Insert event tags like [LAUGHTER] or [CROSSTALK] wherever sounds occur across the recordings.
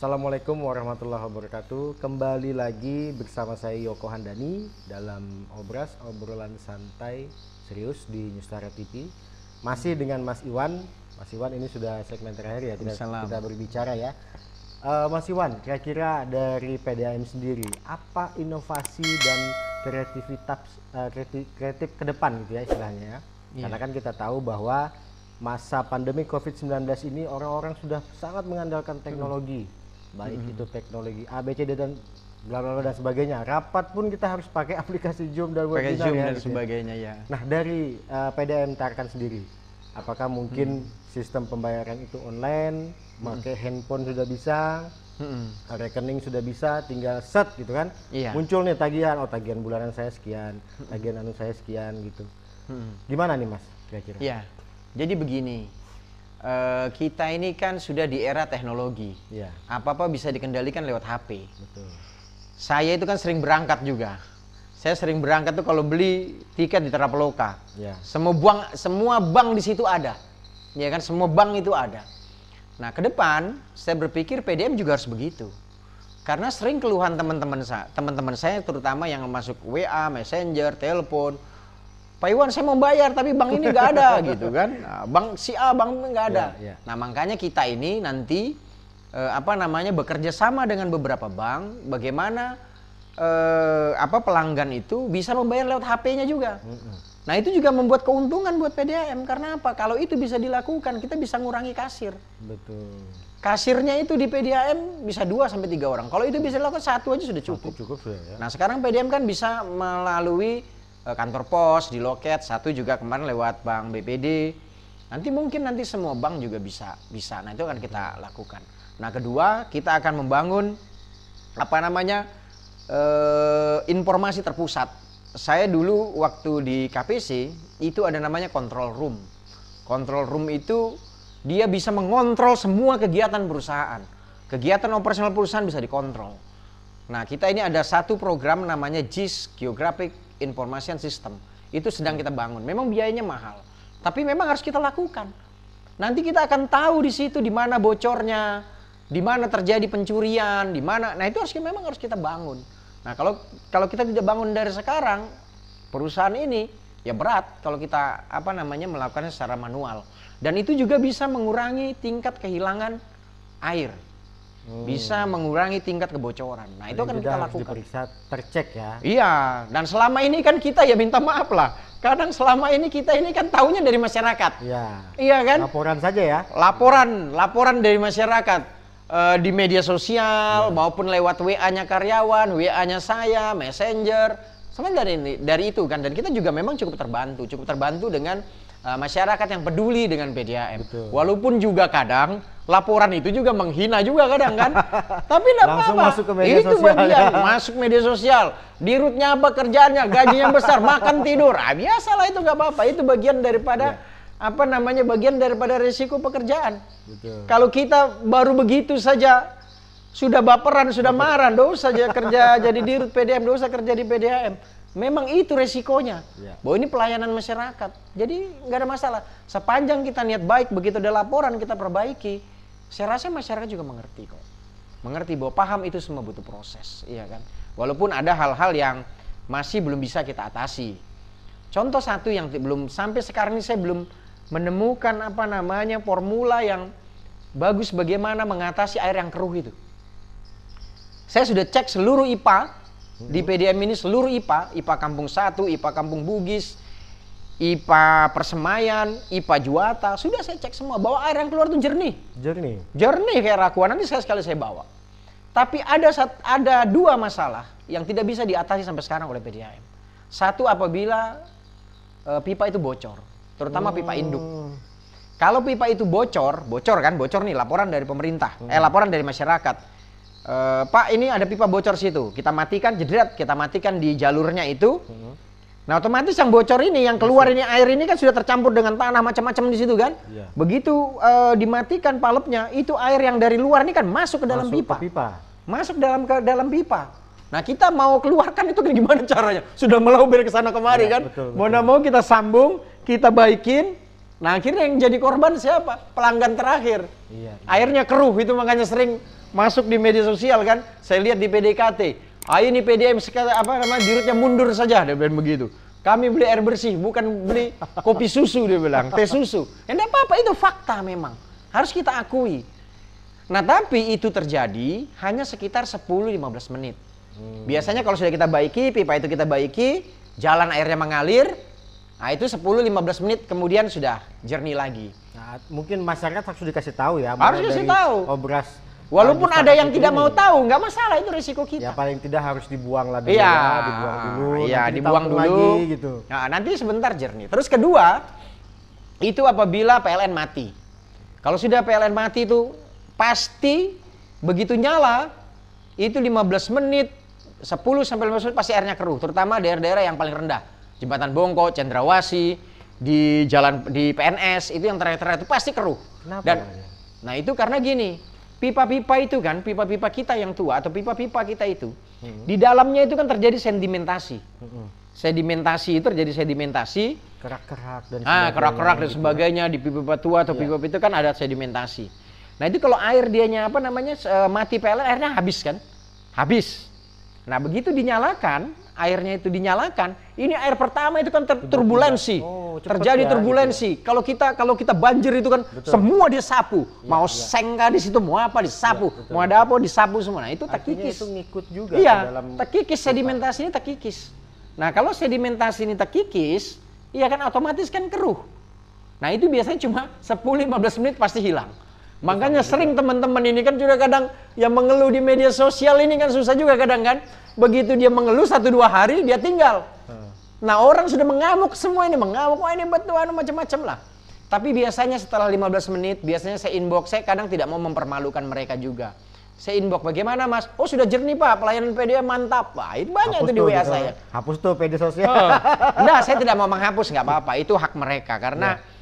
Assalamualaikum warahmatullahi wabarakatuh. Kembali lagi bersama saya Yoko Handani dalam obras obrolan santai serius di Newstara TV. Masih dengan Mas Iwan. Mas Iwan ini sudah segmen terakhir ya tidak kita berbicara ya. Uh, Mas Iwan, kira-kira dari PDAM sendiri apa inovasi dan kreativitas uh, eh, kreatif, kreatif ke depan gitu ya istilahnya ya? Yeah. Karena kan kita tahu bahwa masa pandemi COVID-19 ini orang-orang sudah sangat mengandalkan teknologi baik mm-hmm. itu teknologi ABCD dan bla bla bla dan sebagainya. Rapat pun kita harus pakai [LAUGHS] aplikasi Zoom dan pakai webinar Zoom ya, dan gitu ya. sebagainya ya. Nah, dari uh, eh, PDM Tarkan sendiri, apakah mungkin hmm. sistem pembayaran itu online, hmm. pakai handphone sudah bisa, hmm. rekening sudah bisa, tinggal set gitu kan. Iya. Muncul nih tagihan, oh tagihan bulanan saya sekian, mm-hmm. tagihan anu saya sekian gitu. Hmm. Gimana nih Mas kira-kira? Iya. Jadi begini, Eh, kita ini kan sudah di era teknologi. Iya. Apa-apa bisa dikendalikan lewat HP. Betul. Saya itu kan sering berangkat juga. Saya sering berangkat tuh kalau beli tiket di Terapeloka. Ya. Semua bank semua bank di situ ada. Ya kan semua bank itu ada. Nah, ke depan saya berpikir PDM juga harus begitu. Karena sering keluhan teman-teman saya, teman-teman saya terutama yang masuk WA, Messenger, telepon, Pak Iwan saya mau bayar tapi bank ini nggak ada [LAUGHS] gitu kan. Nah, bank si A bank nggak ada. Yeah, yeah. Nah makanya kita ini nanti eh, apa namanya bekerja sama dengan beberapa bank bagaimana eh, apa pelanggan itu bisa membayar lewat HP-nya juga. Mm -hmm. Nah itu juga membuat keuntungan buat PDAM karena apa? Kalau itu bisa dilakukan kita bisa ngurangi kasir. Betul. Kasirnya itu di PDAM bisa dua sampai tiga orang. Kalau itu bisa dilakukan satu aja sudah cukup. Satu cukup sudah ya. Nah sekarang PDAM kan bisa melalui Eh, kantor pos, di loket, satu juga kemarin lewat bank BPD. Nanti mungkin nanti semua bank juga bisa bisa. Nah, itu akan kita lakukan. Nah, kedua, kita akan membangun apa namanya? Eh, informasi terpusat. Saya dulu waktu di KPC itu ada namanya control room. Control room itu dia bisa mengontrol semua kegiatan perusahaan. Kegiatan operasional perusahaan bisa dikontrol. Nah, kita ini ada satu program namanya GIS, Geographic information system itu sedang kita bangun. Memang biayanya mahal, tapi memang harus kita lakukan. Nanti kita akan tahu di situ di mana bocornya, di mana terjadi pencurian, di mana. Nah, itu harus memang harus kita bangun. Nah, kalau kalau kita tidak bangun dari sekarang, perusahaan ini ya berat kalau kita apa namanya melakukannya secara manual. Dan itu juga bisa mengurangi tingkat kehilangan air hmm. bisa mengurangi tingkat kebocoran. Nah, itu akan kita lakukan. Diperiksa, tercek ya. Iya, dan selama ini kan kita ya minta maaf lah. Kadang selama ini kita ini kan tahunya dari masyarakat. Iya. Iya kan? Laporan saja ya. Laporan, laporan dari masyarakat e, di media sosial ya. maupun lewat WA-nya karyawan, WA-nya saya, Messenger. Sama dari ini, dari itu kan dan kita juga memang cukup terbantu, cukup terbantu dengan uh, masyarakat yang peduli dengan PDAM. Betul. Walaupun juga kadang laporan itu juga menghina juga kadang kan. [LAUGHS] Tapi enggak apa-apa. masuk ke media itu sosial. Bagian, ya. masuk media sosial. Dirutnya apa kerjaannya, gajinya besar, [LAUGHS] makan tidur. Ah, biasalah itu nggak apa-apa. Itu bagian daripada ya. apa namanya? bagian daripada risiko pekerjaan. Betul. Kalau kita baru begitu saja sudah baperan, sudah marah, dosa saja kerja [LAUGHS] jadi dirut PDM, dosa kerja di PDAM. Memang itu resikonya. Ya. Bahwa ini pelayanan masyarakat. Jadi nggak ada masalah. Sepanjang kita niat baik, begitu ada laporan kita perbaiki. Saya rasa masyarakat juga mengerti kok. Mengerti bahwa paham itu semua butuh proses, iya kan? Walaupun ada hal-hal yang masih belum bisa kita atasi. Contoh satu yang belum sampai sekarang ini saya belum menemukan apa namanya formula yang bagus bagaimana mengatasi air yang keruh itu. Saya sudah cek seluruh IPA di PDM ini seluruh IPA, IPA Kampung 1, IPA Kampung Bugis, IPA Persemayan, IPA Juwata, sudah saya cek semua bahwa air yang keluar itu jernih. Jernih. Jernih kayak rakuan nanti saya sekali saya bawa. Tapi ada ada dua masalah yang tidak bisa diatasi sampai sekarang oleh PDAM. Satu apabila e, pipa itu bocor, terutama oh. pipa induk. Kalau pipa itu bocor, bocor kan, bocor nih laporan dari pemerintah, hmm. eh laporan dari masyarakat e, Pak ini ada pipa bocor situ, kita matikan jedret kita matikan di jalurnya itu. Hmm. Nah otomatis yang bocor ini, yang keluar ini air ini kan sudah tercampur dengan tanah macam-macam di situ kan. Ya. Begitu e, dimatikan palepnya, itu air yang dari luar ini kan masuk ke dalam masuk pipa. Ke pipa. Masuk dalam ke dalam pipa. Nah kita mau keluarkan itu gimana caranya? Sudah melobel ke sana kemari ya, kan. Betul, betul. Mau mau kita sambung, kita baikin. Nah akhirnya yang jadi korban siapa? Pelanggan terakhir. Iya, iya. Airnya keruh itu makanya sering masuk di media sosial kan, saya lihat di PDKT, ayo ah, ini PDM sekarang apa namanya dirutnya mundur saja, dia bilang begitu. Kami beli air bersih, bukan beli kopi susu dia bilang, teh susu. Ya tidak apa-apa, itu fakta memang. Harus kita akui. Nah, tapi itu terjadi hanya sekitar 10-15 menit. Hmm. Biasanya kalau sudah kita baiki, pipa itu kita baiki, jalan airnya mengalir, nah itu 10-15 menit kemudian sudah jernih lagi. Nah, mungkin masyarakat harus dikasih tahu ya. Harus dikasih tahu. Oh, beras Walaupun ada yang tidak mau tahu, nggak masalah itu risiko ya, kita. Ya paling tidak harus dibuang lah dulu iya, ya, dibuang dulu. Iya, dibuang dulu. Lagi, gitu. Nah, nanti sebentar jernih. Terus kedua, itu apabila PLN mati. Kalau sudah PLN mati itu pasti begitu nyala itu 15 menit 10 sampai 15 menit pasti airnya keruh, terutama daerah-daerah yang paling rendah. Jembatan Bongko, Cendrawasi, di jalan di PNS itu yang terakhir-terakhir itu pasti keruh. Kenapa? Dan, ya? nah itu karena gini, pipa-pipa itu kan, pipa-pipa kita yang tua atau pipa-pipa kita itu, hmm. di dalamnya itu kan terjadi sedimentasi. Hmm. Sedimentasi itu terjadi sedimentasi. Kerak-kerak dan ah, sebagainya. Ah, kerak-kerak dan gitu ya. sebagainya gitu. di pipa-pipa tua atau iya. pipa-pipa itu kan ada sedimentasi. Nah itu kalau air dianya apa namanya eh, mati pelet airnya habis kan, habis. Nah begitu dinyalakan airnya itu dinyalakan, ini air pertama itu kan ter turbulensi. Oh, terjadi ya, turbulensi. Gitu. Ya. Kalau kita kalau kita banjir itu kan betul. semua disapu. Ya, mau ya. sengka di situ, mau apa disapu. Ya, mau ada apa disapu semua. Nah, itu takikis. itu ngikut juga iya, dalam takikis sedimentasi ini takikis. Nah, kalau sedimentasi ini takikis, iya kan otomatis kan keruh. Nah, itu biasanya cuma 10 15 menit pasti hilang. Makanya sering teman-teman ini kan juga kadang yang mengeluh di media sosial ini kan susah juga kadang kan. Begitu dia mengeluh satu dua hari dia tinggal. Hmm. Nah orang sudah mengamuk semua ini mengamuk wah ini betul anu macam-macam lah. Tapi biasanya setelah 15 menit biasanya saya inbox saya kadang tidak mau mempermalukan mereka juga. Saya inbox bagaimana mas? Oh sudah jernih pak pelayanan PD mantap pak. Itu banyak hapus itu di WA gitu. saya. Hapus tuh PD sosial. Nah saya tidak mau menghapus nggak apa-apa itu hak mereka karena. Ya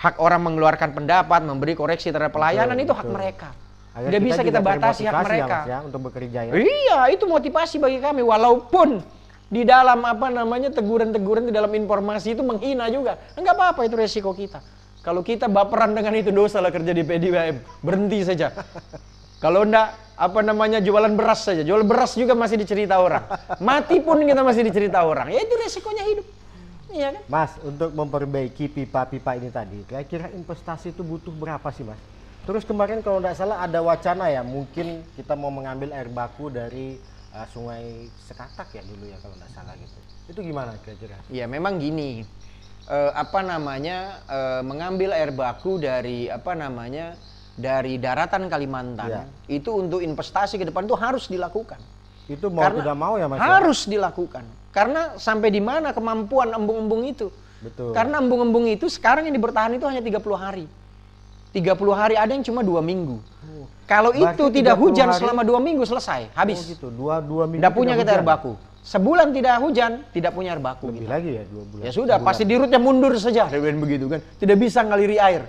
hak orang mengeluarkan pendapat, memberi koreksi terhadap pelayanan betul, itu hak mereka. Agar Tidak bisa kita batasi hak ya, mereka. Ya, untuk bekerja ya. Iya, itu motivasi bagi kami walaupun di dalam apa namanya teguran-teguran di dalam informasi itu menghina juga. Enggak apa-apa itu resiko kita. Kalau kita baperan dengan itu dosa lah kerja di PDWM. Berhenti saja. Kalau enggak apa namanya jualan beras saja. Jual beras juga masih dicerita orang. Mati pun kita masih dicerita orang. Ya itu resikonya hidup. Iya kan? Mas, untuk memperbaiki pipa-pipa ini tadi, kira-kira investasi itu butuh berapa sih, Mas? Terus kemarin kalau tidak salah ada wacana ya, mungkin kita mau mengambil air baku dari uh, Sungai Sekatak ya dulu ya kalau tidak salah gitu. Itu gimana kira-kira? Iya, memang gini. Uh, apa namanya uh, mengambil air baku dari apa namanya dari daratan Kalimantan ya. itu untuk investasi ke depan itu harus dilakukan. Itu mau Karena tidak mau ya mas? Ya? Harus dilakukan karena sampai di mana kemampuan embung-embung itu? Betul. Karena embung-embung itu sekarang yang dibertahan itu hanya 30 hari. 30 hari ada yang cuma dua minggu. Oh. Kalau itu tidak hujan selama dua minggu selesai, oh, habis. Oh gitu. Dua dua minggu. Tidak punya kita air baku. Sebulan tidak hujan, tidak punya air baku. Lebih gitu. lagi ya dua bulan. Ya sudah, Sebulan. pasti dirutnya mundur saja. begitu kan. Tidak bisa ngaliri air.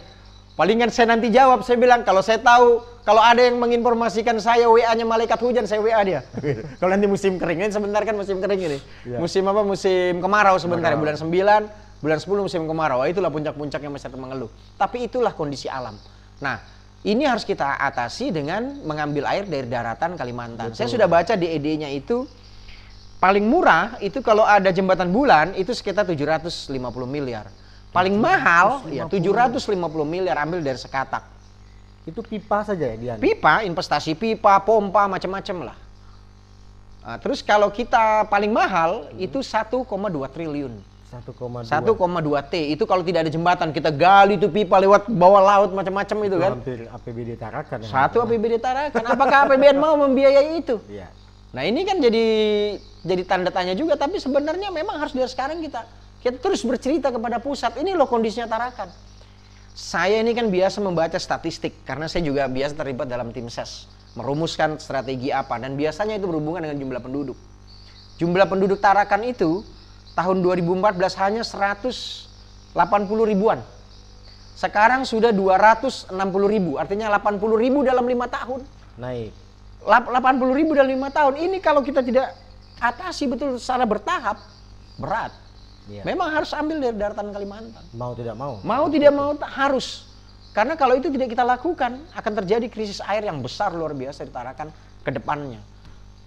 Palingan saya nanti jawab, saya bilang kalau saya tahu, kalau ada yang menginformasikan saya WA-nya malaikat hujan, saya WA dia. [LAUGHS] kalau nanti musim kering, ini sebentar kan musim kering ini. Ya. Musim apa? Musim kemarau sebentar, kemarau. bulan 9, bulan 10 musim kemarau. Ah, itulah puncak-puncaknya puncak masyarakat mengeluh. Tapi itulah kondisi alam. Nah, ini harus kita atasi dengan mengambil air dari daratan Kalimantan. Betul. Saya sudah baca DED-nya itu paling murah itu kalau ada jembatan bulan itu sekitar 750 miliar paling mahal 750. ya 750 miliar ambil dari sekatak. Itu pipa saja ya Dian? Pipa, investasi pipa, pompa, macam-macam lah. Nah, terus kalau kita paling mahal hmm. itu 1,2 triliun. 1,2 T itu kalau tidak ada jembatan kita gali itu pipa lewat bawah laut macam-macam itu, kan. itu kan. Hampir APBD Tarakan. Satu ya. APBD Tarakan. Apakah APBN mau membiayai itu? [LAUGHS] Iya. Nah ini kan jadi jadi tanda tanya juga tapi sebenarnya memang harus dari sekarang kita kita terus bercerita kepada pusat, ini loh kondisinya Tarakan. Saya ini kan biasa membaca statistik, karena saya juga biasa terlibat dalam tim ses. Merumuskan strategi apa, dan biasanya itu berhubungan dengan jumlah penduduk. Jumlah penduduk Tarakan itu, tahun 2014 hanya 180 ribuan. Sekarang sudah 260 ribu, artinya 80 ribu dalam lima tahun. Naik. 80 ribu dalam lima tahun. Ini kalau kita tidak atasi betul secara bertahap, berat. Ya. Memang harus ambil dari daratan Kalimantan. Mau tidak mau. Mau tidak mau harus. Karena kalau itu tidak kita lakukan, akan terjadi krisis air yang besar luar biasa ditarakan ke depannya.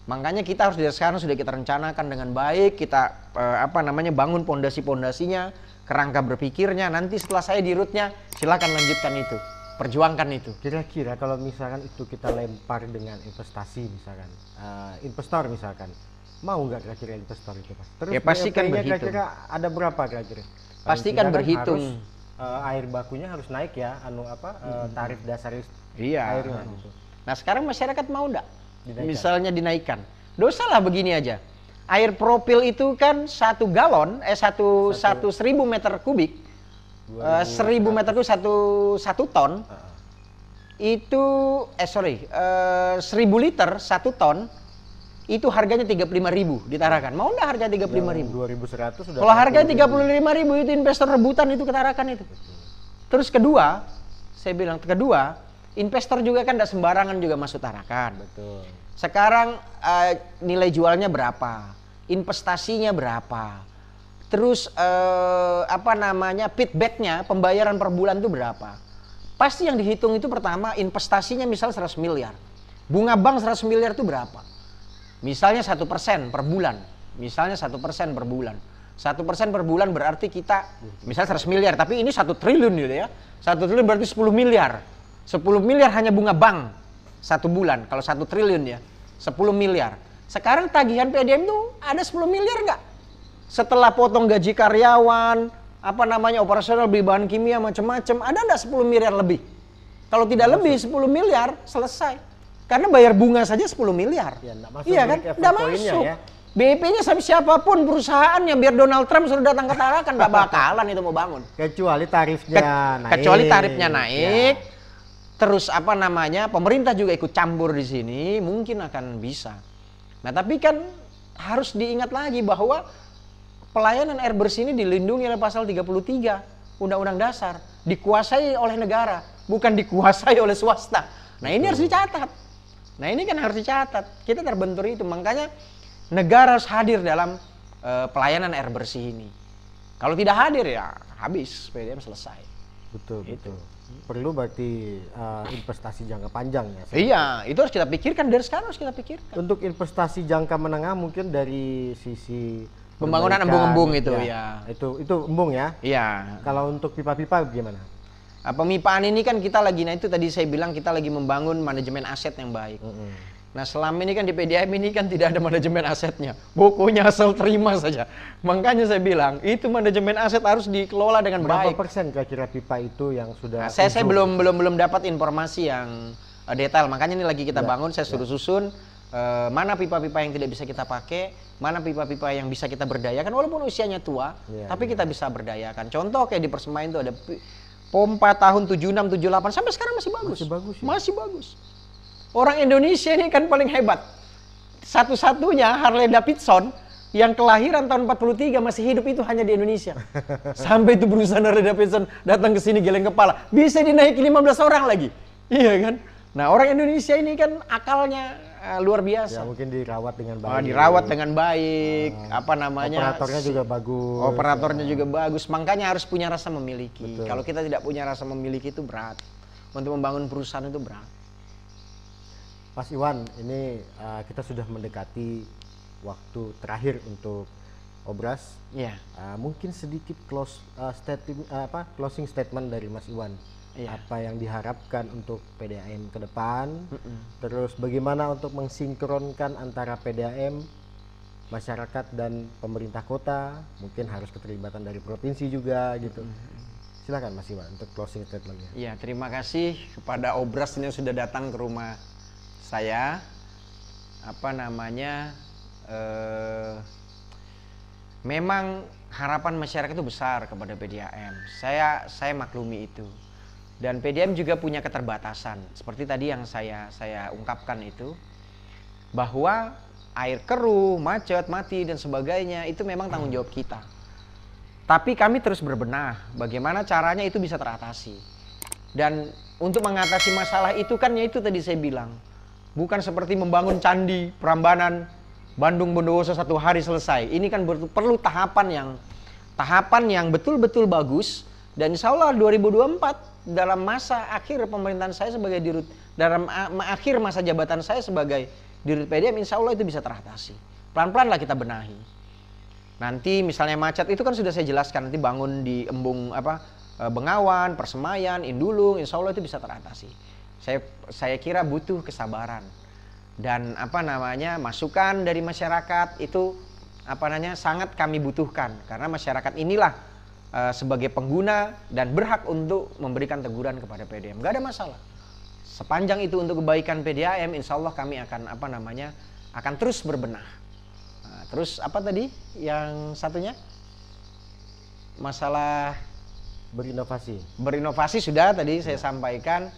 Makanya kita harus dari sekarang sudah kita rencanakan dengan baik, kita eh, apa namanya bangun pondasi-pondasinya, kerangka berpikirnya. Nanti setelah saya di rootnya, silakan lanjutkan itu, perjuangkan itu. Kira-kira kalau misalkan itu kita lempar dengan investasi misalkan, uh, investor misalkan, mau nggak kira-kira investor itu pak? Terus ya pasti kan berhitung. Kira-kira ada berapa kira-kira? Pasti kan berhitung. Harus, uh, air bakunya harus naik ya, anu apa uh, tarif dasar iya. airnya gitu. Nah sekarang masyarakat mau nggak? Misalnya dinaikkan, dosalah begini aja. Air profil itu kan satu galon, eh satu satu, seribu meter kubik, eh, seribu meter kubik satu satu ton. Itu eh sorry, seribu liter satu ton itu harganya tiga puluh lima ribu ditarakan. Mau enggak harga 35.000? 2.100 sudah. Kalau harga ribu itu investor rebutan itu ketarakan itu. Terus kedua, saya bilang kedua, investor juga kan enggak sembarangan juga masuk tarakan. Betul. Sekarang uh, nilai jualnya berapa? Investasinya berapa? Terus uh, apa namanya? feedbacknya, pembayaran per bulan itu berapa? Pasti yang dihitung itu pertama investasinya misal seratus miliar. Bunga bank seratus miliar itu berapa? Misalnya satu persen per bulan. Misalnya satu persen per bulan. Satu persen per bulan berarti kita misalnya 100 miliar, tapi ini satu triliun gitu ya. Satu triliun berarti 10 miliar. 10 miliar hanya bunga bank satu bulan. Kalau satu triliun ya, 10 miliar. Sekarang tagihan PDM itu ada 10 miliar nggak? Setelah potong gaji karyawan, apa namanya operasional beli bahan kimia macam-macam, ada nggak 10 miliar lebih? Kalau tidak lebih 10 miliar selesai. Karena bayar bunga saja 10 miliar. Ya, masuk iya kan? Nggak masuk. Ya. BIP-nya sama siapapun perusahaannya biar Donald Trump suruh datang ke Tarakan nggak [LAUGHS] bakalan itu mau bangun. Kecuali tarifnya ke naik. Kecuali tarifnya ya. naik. Ya. Terus apa namanya? Pemerintah juga ikut campur di sini, mungkin akan bisa. Nah, tapi kan harus diingat lagi bahwa pelayanan air bersih ini dilindungi oleh pasal 33 Undang-Undang Dasar, dikuasai oleh negara, bukan dikuasai oleh swasta. Nah, ini harus dicatat. Nah ini kan harus dicatat. Kita terbentur itu. Makanya negara harus hadir dalam e, pelayanan air bersih ini. Kalau tidak hadir ya habis PDM selesai. Betul itu. betul. Perlu berarti uh, investasi jangka panjang ya. Sebenarnya. Iya, itu harus kita pikirkan dari sekarang harus kita pikirkan. Untuk investasi jangka menengah mungkin dari sisi pembangunan embung-embung ya. itu ya, ya. Itu itu embung ya. Iya. Kalau untuk pipa-pipa gimana? pemipaan ini kan kita lagi, nah itu tadi saya bilang kita lagi membangun manajemen aset yang baik. Mm -hmm. Nah selama ini kan di PDM ini kan tidak ada manajemen asetnya, bukunya asal terima saja. Makanya saya bilang itu manajemen aset harus dikelola dengan Berapa baik. Berapa persen kira-kira pipa itu yang sudah? Nah, saya saya belum belum belum dapat informasi yang eh, detail. Makanya ini lagi kita ya, bangun, saya ya. suruh ya. susun uh, mana pipa-pipa yang tidak bisa kita pakai, mana pipa-pipa yang bisa kita berdayakan walaupun usianya tua, ya, tapi kita ya. bisa berdayakan. Contoh kayak di Persemain itu ada pompa tahun 76 78 sampai sekarang masih bagus. Masih bagus. Ya? Masih bagus. Orang Indonesia ini kan paling hebat. Satu-satunya Harley Davidson yang kelahiran tahun 43 masih hidup itu hanya di Indonesia. [LAUGHS] Sampai itu perusahaan Harley Davidson datang ke sini geleng kepala, bisa dinaikin 15 orang lagi. Iya kan? Nah, orang Indonesia ini kan akalnya uh, luar biasa. Ya, mungkin dirawat dengan ah, baik. Oh, dirawat dengan baik, uh, apa namanya? Operatornya juga bagus. Operatornya uh, juga bagus. Makanya harus punya rasa memiliki. Betul. Kalau kita tidak punya rasa memiliki itu berat. Untuk membangun perusahaan itu berat. Mas Iwan, ini uh, kita sudah mendekati waktu terakhir untuk obras. Iya. Uh, mungkin sedikit close uh, statement uh, apa closing statement dari Mas Iwan yeah. apa yang diharapkan untuk PDAM ke depan, mm -mm. terus bagaimana untuk mensinkronkan antara PDAM masyarakat dan pemerintah kota, mungkin harus keterlibatan dari provinsi juga gitu. Mm -hmm. Silakan Mas Iwan untuk closing statementnya. ya terima kasih kepada Obras yang sudah datang ke rumah saya. Apa namanya? Eh, memang harapan masyarakat itu besar kepada PDAM. Saya saya maklumi itu. Dan PDM juga punya keterbatasan. Seperti tadi yang saya saya ungkapkan itu bahwa air keruh, macet, mati dan sebagainya itu memang tanggung jawab kita. Tapi kami terus berbenah bagaimana caranya itu bisa teratasi. Dan untuk mengatasi masalah itu kan ya itu tadi saya bilang. Bukan seperti membangun candi, perambanan Bandung Bondowoso satu hari selesai. Ini kan perlu tahapan yang tahapan yang betul-betul bagus dan insya Allah 2024 dalam masa akhir pemerintahan saya sebagai dirut dalam akhir masa jabatan saya sebagai dirut PDM insya Allah itu bisa teratasi. Pelan-pelan lah kita benahi. Nanti misalnya macet itu kan sudah saya jelaskan nanti bangun di embung apa eh, Bengawan, Persemayan, Indulung, insya Allah itu bisa teratasi. Saya saya kira butuh kesabaran dan apa namanya masukan dari masyarakat itu apa namanya sangat kami butuhkan karena masyarakat inilah Eh, sebagai pengguna dan berhak untuk memberikan teguran kepada PDAM. Gak ada masalah. Sepanjang itu untuk kebaikan PDAM, insya Allah kami akan apa namanya akan terus berbenah. Nah, terus apa tadi yang satunya? Masalah berinovasi. Berinovasi sudah tadi ya. saya sampaikan.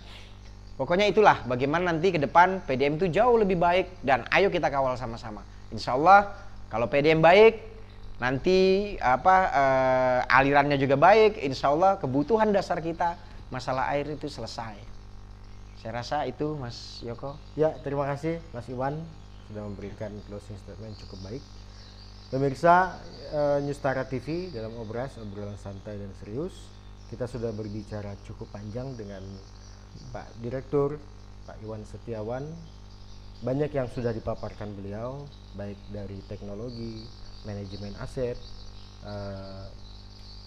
Pokoknya itulah bagaimana nanti ke depan PDM itu jauh lebih baik dan ayo kita kawal sama-sama. Insya Allah kalau PDM baik nanti apa uh, alirannya juga baik insya Allah kebutuhan dasar kita masalah air itu selesai saya rasa itu Mas Yoko ya terima kasih Mas Iwan sudah memberikan closing statement cukup baik pemirsa uh, Newstara TV dalam obras obrolan santai dan serius kita sudah berbicara cukup panjang dengan Pak Direktur Pak Iwan Setiawan banyak yang sudah dipaparkan beliau baik dari teknologi manajemen aset, eh,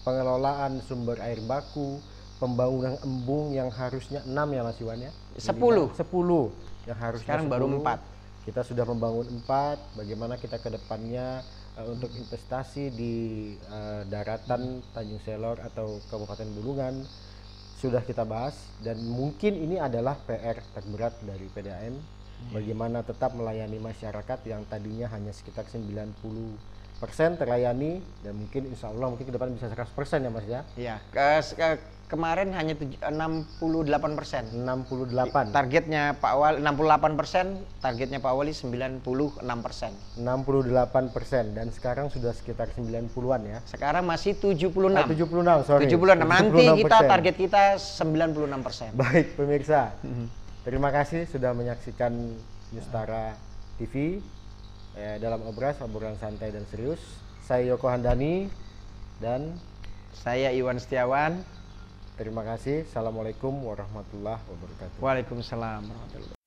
pengelolaan sumber air baku, pembangunan embung yang harusnya enam ya Mas Iwan ya? sepuluh 10 yang harus Sekarang 10. baru 4. Kita sudah membangun empat. bagaimana kita ke depannya eh, untuk investasi di eh, daratan Tanjung Selor atau Kabupaten Bulungan sudah kita bahas dan mungkin ini adalah PR terberat dari PDAM iya. bagaimana tetap melayani masyarakat yang tadinya hanya sekitar 90 persen terlayani dan mungkin insya Allah mungkin ke depan bisa 100 persen ya mas ya iya ke, ke, kemarin hanya 68 eh, persen 68 targetnya Pak Wali 68 persen targetnya Pak Wali 96 persen 68 persen dan sekarang sudah sekitar 90-an ya sekarang masih 76 ah, 76 sorry 76, 76 nanti kita target kita 96 persen baik pemirsa mm -hmm. terima kasih sudah menyaksikan Newstara TV eh, dalam obras obrolan santai dan serius. Saya Yoko Handani dan saya Iwan Setiawan. Terima kasih. Assalamualaikum warahmatullahi wabarakatuh. Waalaikumsalam warahmatullahi